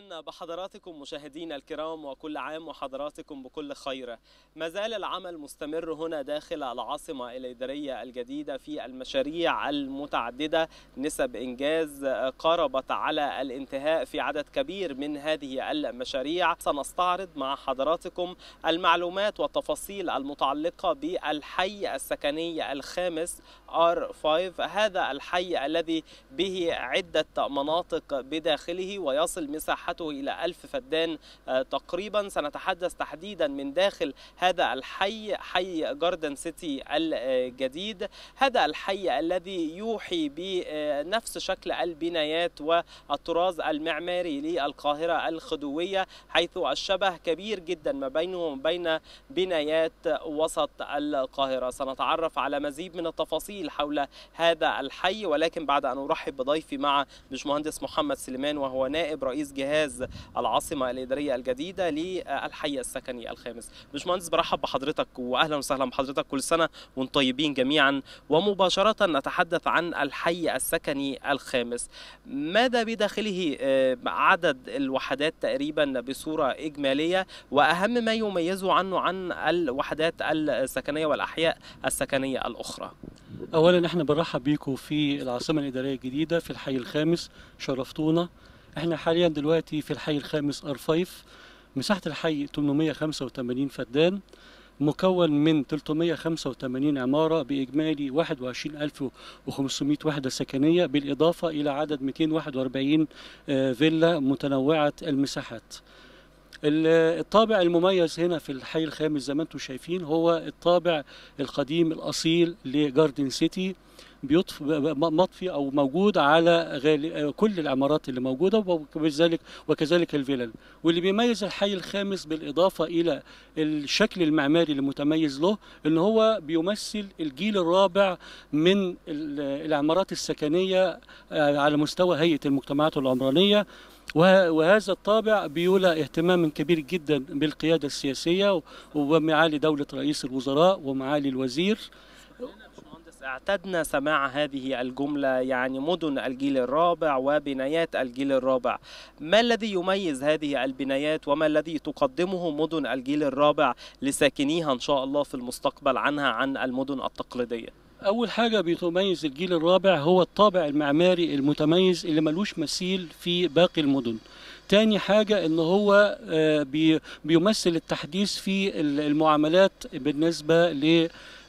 بحضراتكم مشاهدينا الكرام وكل عام وحضراتكم بكل خير ما زال العمل مستمر هنا داخل العاصمة الإدارية الجديدة في المشاريع المتعددة نسب إنجاز قربت على الانتهاء في عدد كبير من هذه المشاريع سنستعرض مع حضراتكم المعلومات والتفاصيل المتعلقة بالحي السكني الخامس R5 هذا الحي الذي به عدة مناطق بداخله ويصل مساحة مساحته إلى ألف فدان آه، تقريبا سنتحدث تحديدا من داخل هذا الحي حي جاردن سيتي الجديد هذا الحي الذي يوحي بنفس شكل البنايات والطراز المعماري للقاهرة الخدوية حيث الشبه كبير جدا ما بينه وبين بين بنايات وسط القاهرة سنتعرف على مزيد من التفاصيل حول هذا الحي ولكن بعد أن أرحب بضيفي مع مهندس محمد سليمان وهو نائب رئيس جهاز جهاز العاصمه الاداريه الجديده للحي السكني الخامس باشمهندس برحب بحضرتك واهلا وسهلا بحضرتك كل سنه وانتم طيبين جميعا ومباشره نتحدث عن الحي السكني الخامس ماذا بداخله آه، عدد الوحدات تقريبا بصوره اجماليه واهم ما يميزه عنه عن الوحدات السكنيه والاحياء السكنيه الاخرى اولا احنا بنرحب بيكم في العاصمه الاداريه الجديده في الحي الخامس شرفتونا احنا حاليا دلوقتي في الحي الخامس أرفيف مساحة الحي 885 فدان مكون من 385 عمارة بإجمالي 21500 وحدة سكنية بالإضافة إلى عدد 241 آه، فيلا متنوعة المساحات الطابع المميز هنا في الحي الخامس زي ما انتم شايفين هو الطابع القديم الاصيل لجاردن سيتي مطفي او موجود على كل العمارات اللي موجوده وكذلك وكذلك الفلل واللي بيميز الحي الخامس بالاضافه الى الشكل المعماري المتميز له ان هو بيمثل الجيل الرابع من العمارات السكنيه آه، على مستوى هيئه المجتمعات العمرانيه وهذا الطابع بيولى اهتمام كبير جدا بالقيادة السياسية ومعالي دولة رئيس الوزراء ومعالي الوزير اعتدنا سماع هذه الجملة يعني مدن الجيل الرابع وبنايات الجيل الرابع ما الذي يميز هذه البنايات وما الذي تقدمه مدن الجيل الرابع لساكنيها إن شاء الله في المستقبل عنها عن المدن التقليدية اول حاجه بتميز الجيل الرابع هو الطابع المعماري المتميز اللي ملوش مثيل في باقي المدن تاني حاجة ان هو آه، بيمثل التحديث في المعاملات بالنسبة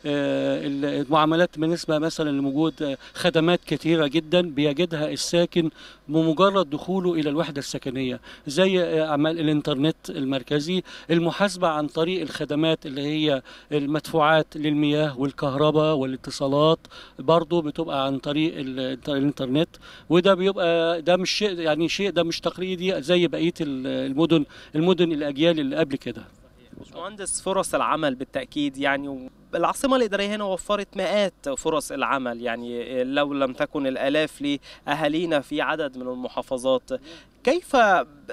آه، المعاملات بالنسبه مثلا لوجود آه، خدمات كثيره جدا بيجدها الساكن بمجرد دخوله الى الوحده السكنيه زي آه، اعمال الانترنت المركزي المحاسبه عن طريق الخدمات اللي هي المدفوعات للمياه والكهرباء والاتصالات برضه بتبقى عن طريق الانترنت وده بيبقى ده مش شيء يعني شيء ده مش تقليدي زي بقيه المدن المدن الاجيال اللي قبل كده مهندس فرص العمل بالتاكيد يعني العاصمة الإدارية هنا وفرت مئات فرص العمل يعني لو لم تكن الآلاف لأهالينا في عدد من المحافظات كيف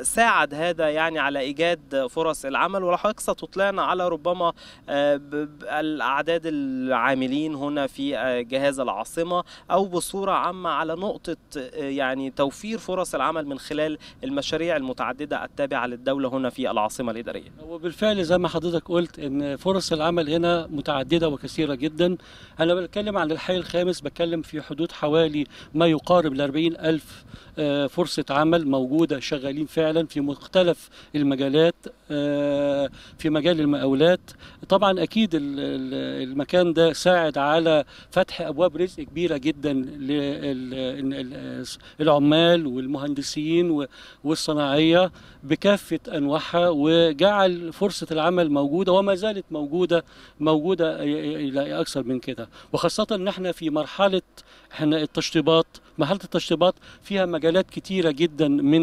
ساعد هذا يعني على إيجاد فرص العمل ولحضرتك ستطلعنا على ربما آه، الأعداد العاملين هنا في آه، جهاز العاصمة أو بصورة عامة على نقطة آه، يعني توفير فرص العمل من خلال المشاريع المتعددة التابعة للدولة هنا في العاصمة الإدارية وبالفعل زي ما حضرتك قلت أن فرص العمل هنا متعددة متعددة وكثيرة جدا أنا بتكلم عن الحي الخامس بتكلم في حدود حوالي ما يقارب ال ألف آه، فرصة عمل موجودة شغالين فعلا في مختلف المجالات آه، في مجال المقاولات طبعا أكيد المكان ده ساعد على فتح أبواب رزق كبيرة جدا للعمال والمهندسين والصناعية بكافة أنواعها وجعل فرصة العمل موجودة وما زالت موجودة موجودة الى اكثر من كده وخاصه نحن في مرحله احنا التشطيبات مرحله التشطيبات فيها مجالات كتيره جدا من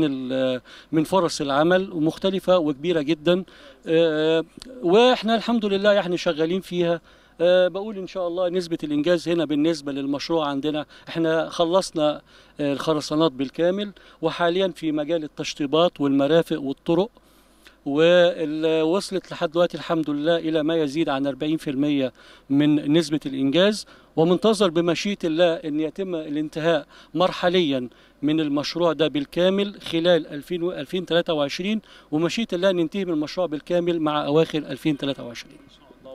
من فرص العمل ومختلفه وكبيره جدا آه، واحنا الحمد لله يعني شغالين فيها آه، بقول ان شاء الله نسبه الانجاز هنا بالنسبه للمشروع عندنا احنا خلصنا آه، الخرسانات بالكامل وحاليا في مجال التشطيبات والمرافق والطرق ووصلت لحد دلوقتي الحمد لله إلى ما يزيد عن 40% من نسبة الإنجاز ومنتظر بمشيئة الله أن يتم الانتهاء مرحليا من المشروع ده بالكامل خلال 2023 ومشيئة الله ننتهي من المشروع بالكامل مع أواخر 2023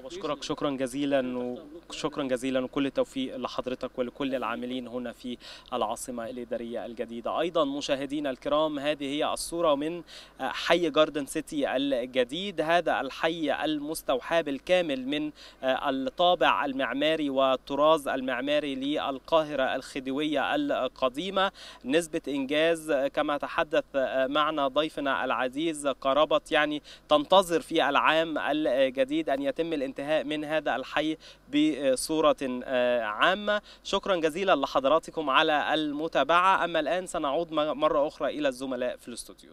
بشكرك شكرا جزيلا وشكرا جزيلا وكل التوفيق لحضرتك ولكل العاملين هنا في العاصمة الإدارية الجديدة أيضا مشاهدينا الكرام هذه هي الصورة من حي جاردن سيتي الجديد هذا الحي المستوحى بالكامل من الطابع المعماري والطراز المعماري للقاهرة الخديوية القديمة نسبة إنجاز كما تحدث معنا ضيفنا العزيز قرابة يعني تنتظر في العام الجديد أن يتم الانتهاء الانتهاء من هذا الحي بصورة آه، عامة شكرا جزيلا لحضراتكم على المتابعة أما الآن سنعود مرة أخرى إلى الزملاء في الاستوديو